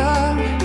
star